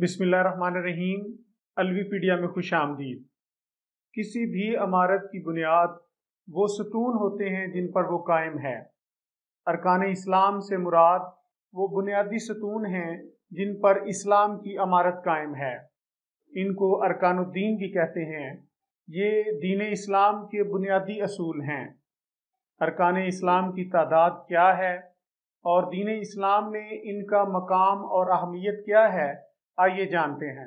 बिसमीम अलवीपीडिया में खुश आमदीद किसी भी इमारत की बुनियाद वो सतून होते हैं जिन पर वो कायम है अरकान इस्लाम से मुराद वो बुनियादी सतून हैं जिन पर इस्लाम की अमारत कायम है इनको अरकानुद्दीन भी कहते हैं ये दीन इस्लाम के बुनियादी असूल हैं अरकान इस्लाम की तादाद क्या है और दीन इस्लाम में इनका मकाम और अहमियत क्या है आइए जानते हैं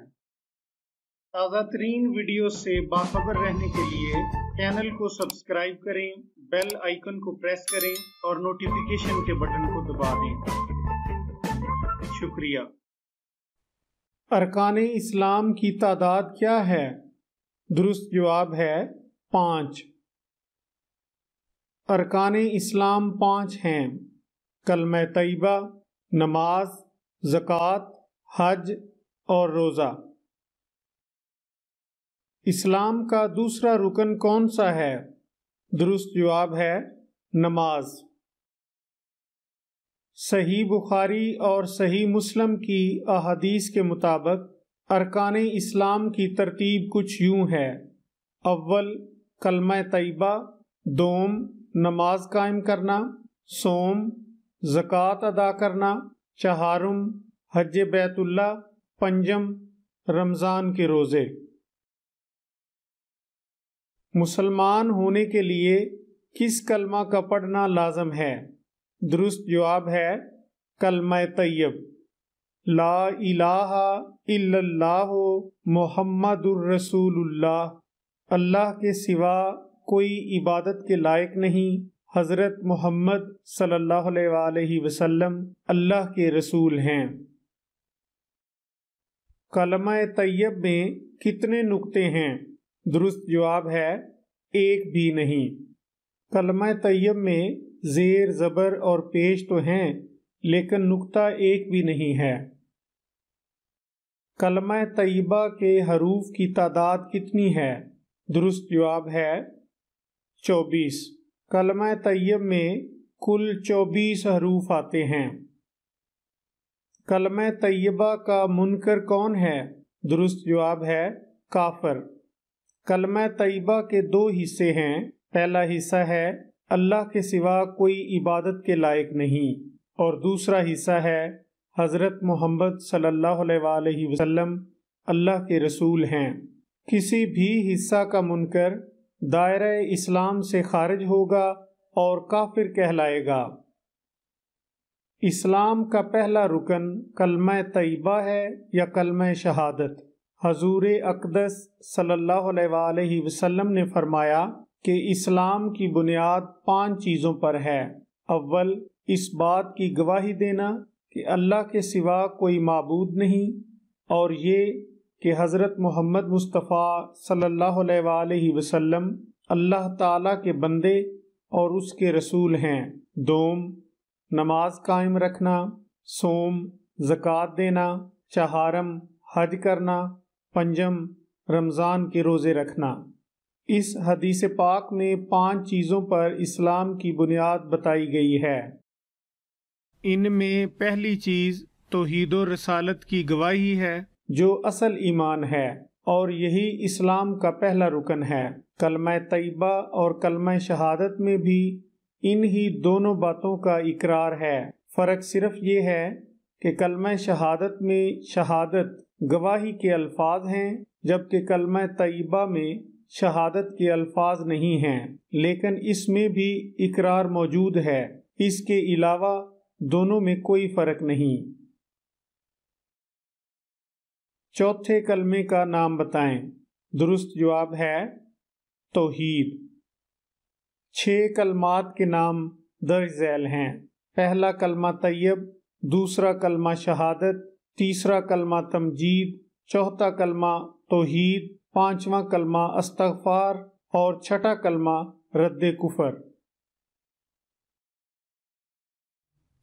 ताज़ा तरीन वीडियो से बाखबर रहने के लिए चैनल को सब्सक्राइब करें बेल आइकन को प्रेस करें और नोटिफिकेशन के बटन को दबा दें शुक्रिया अरकान इस्लाम की तादाद क्या है दुरुस्त जवाब है पाँच अरकान इस्लाम पाँच हैं कलम तयबा नमाज जक़ात हज और रोज़ा इस्लाम का दूसरा रुकन कौन सा है दुरुस्त जवाब है नमाज सही बुखारी और सही मुस्लिम की अहदीस के मुताबिक अरकान इस्लाम की तरतीब कुछ यूं है अव्वल कलम तयबा दोम नमाज कायम करना सोम ज़क़़त अदा करना चहारुम हज बैतुल्ला पंजम रमज़ान के रोज़े मुसलमान होने के लिए किस कलमा का पढ़ना लाजम है दुरुस्त जवाब है कलमा तैयब ला इलाहा इल्लल्लाह मोहम्मदुर रसूलुल्लाह अल्लाह के सिवा कोई इबादत के लायक नहीं हज़रत मोहम्मद सल्लल्लाहु अलैहि वसल्लम अल्लाह के रसूल हैं कलमा तैयब में कितने नुक्ते हैं दुरुस्त जवाब है एक भी नहीं कलमा तैयब में ज़ेर ज़बर और पेश तो हैं लेकिन नुक्ता एक भी नहीं है कलमा तयबा के हरूफ की तादाद कितनी है दुरुस्त जवाब है चौबीस कलमा तयब में कुल चौबीस हरूफ आते हैं कलम तय्यबा का मुनकर कौन है दुरुस्त जवाब है काफर कलम तय्यबा के दो हिस्से हैं पहला हिस्सा है अल्लाह के सिवा कोई इबादत के लायक नहीं और दूसरा हिस्सा है हज़रत मोहम्मद सल्लल्लाहु अलैहि वसल्लम अल्लाह के रसूल हैं किसी भी हिस्सा का मुनकर दायरा इस्लाम से खारिज होगा और काफिर कहलाएगा इस्लाम का पहला रुकन कलम तयबा है या कलम शहादत हजूर अकदस सल्लल्लाहु वसल्लम ने फरमाया कि इस्लाम की बुनियाद पांच चीज़ों पर है अव्वल इस बात की गवाही देना कि अल्लाह के सिवा कोई मबूद नहीं और ये कि हज़रत मोहम्मद मुस्तफ़ा सल्ला अलैहि वसल्लम अल्लाह ताला के बंदे और उसके रसूल हैं दोम नमाज कायम रखना सोम जक़ात देना चहारम हज करना पंजम रमज़ान के रोज़े रखना इस हदीस पाक में पांच चीज़ों पर इस्लाम की बुनियाद बताई गई है इनमें पहली चीज़ तोहद रसालत की गवाही है जो असल ईमान है और यही इस्लाम का पहला रुकन है कलम तयबा और कलम शहादत में भी इन ही दोनों बातों का इकरार है फ़र्क सिर्फ ये है कि कलम शहादत में शहादत गवाही के अल्फाज हैं जबकि कलम तयबा में शहादत के अल्फाज नहीं हैं लेकिन इसमें भी इकरार मौजूद है इसके अलावा दोनों में कोई फ़र्क नहीं चौथे कलमे का नाम बताएं दुरुस्त जवाब है तोहीद छः कलमात के नाम दर्ज झैल हैं पहला कलमा तैयब दूसरा कलमा शहादत तीसरा कलमा तमजीद चौथा कलमा तोहीद पांचवा कलमा अस्तफार और छठा कलमा रद्द कुफर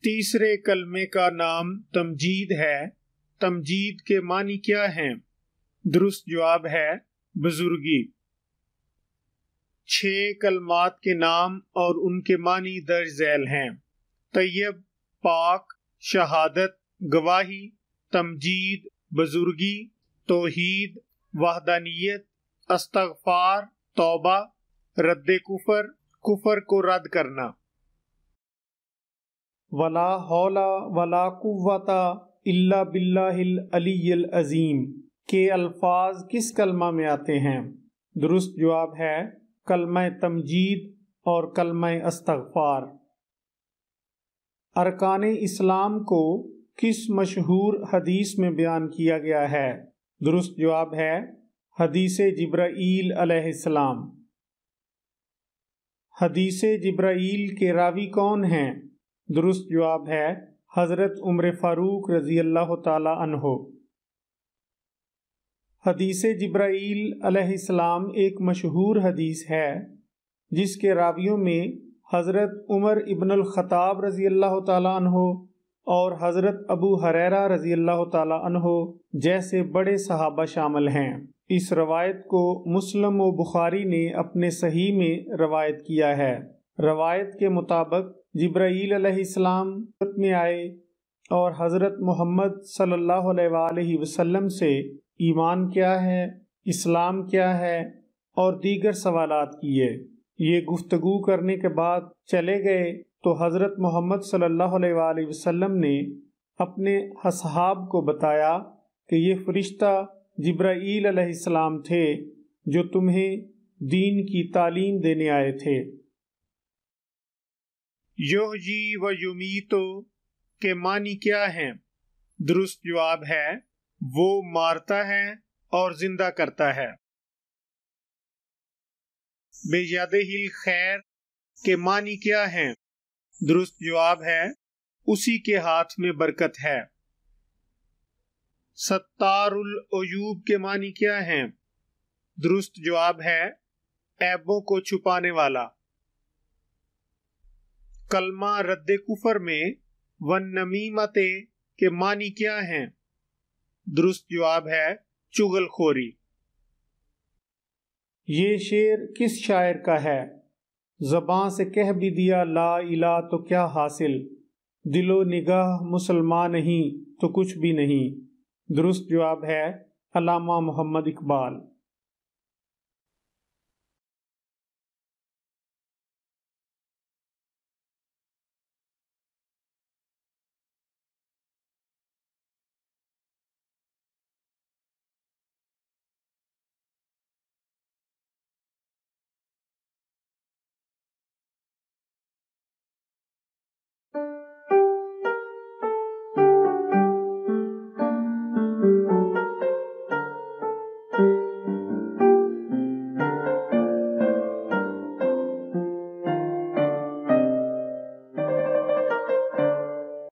तीसरे कलमे का नाम तमजीद है तमजीद के मानी क्या हैं दुरुस्त जवाब है बुजुर्गी छः कलमात के नाम और उनके मानी दर्ज झैल हैं तैयब पाक शहादत गवाही तमजीद बुजुर्गी तोहीद वाहदानियत अस्तगफार तौबा रद्द कुफर कुफर को रद्द करना वला हौला वला कुवता इल्ला बिल्लाहिल अलील अज़ीम के अल्फाज किस कलमा में आते हैं दुरुस्त जवाब है कलम तमजीद और कलम अस्तफ़ार अरकान इस्लाम को किस मशहूर हदीस में बयान किया गया है दुरुस्त जवाब है हदीस अलैहिस्सलाम हदीस जब्राईल के रावी कौन हैं दुरुस्त जवाब है हज़रत उम्र फ़ारूक रज़ी अल्लाह तहो हदीस अलैहिस्सलाम एक मशहूर हदीस है जिसके रावियों में हज़रत उमर इबन ख़ताब रज़ी अल्लाह तहो और हज़रत अबू हरेरा रज़ी अल्लाह तहो जैसे बड़े सहाबा शामिल हैं इस रवायत को मुस्लिम व बुखारी ने अपने सही में रवायत किया है रवायत के मुताबिक जब्राईल अलैहिस्सलाम में आए और हज़रत मोहम्मद सल्लल्लाहु अलैहि वसल्लम से ईमान क्या है इस्लाम क्या है और दीगर सवाल किए ये गुफ्तगु करने के बाद चले गए तो हज़रत मोहम्मद सल्लल्लाहु अलैहि ने अपने असहाब को बताया कि ये फ़रिश्ता जब्राईल थे जो तुम्हें दीन की तालीम देने आए थे जी व तो के मानी क्या है दुरुस्त जवाब है वो मारता है और जिंदा करता है बेजाद हिल खैर के मानी क्या है दुरुस्त जवाब है उसी के हाथ में बरकत है सत्तारुल अयूब के मानी क्या है दुरुस्त जवाब है ऐबों को छुपाने वाला कलमा रद्द कुफर में वन नमीमते के मानी क्या है दुरुस्त जवाब है चुगलखोरी ये शेर किस शायर का है जबां से कह भी दिया ला इला तो क्या हासिल दिलो निगाह मुसलमान नहीं तो कुछ भी नहीं दुरुस्त जवाब है अलामा मोहम्मद इकबाल Thank you.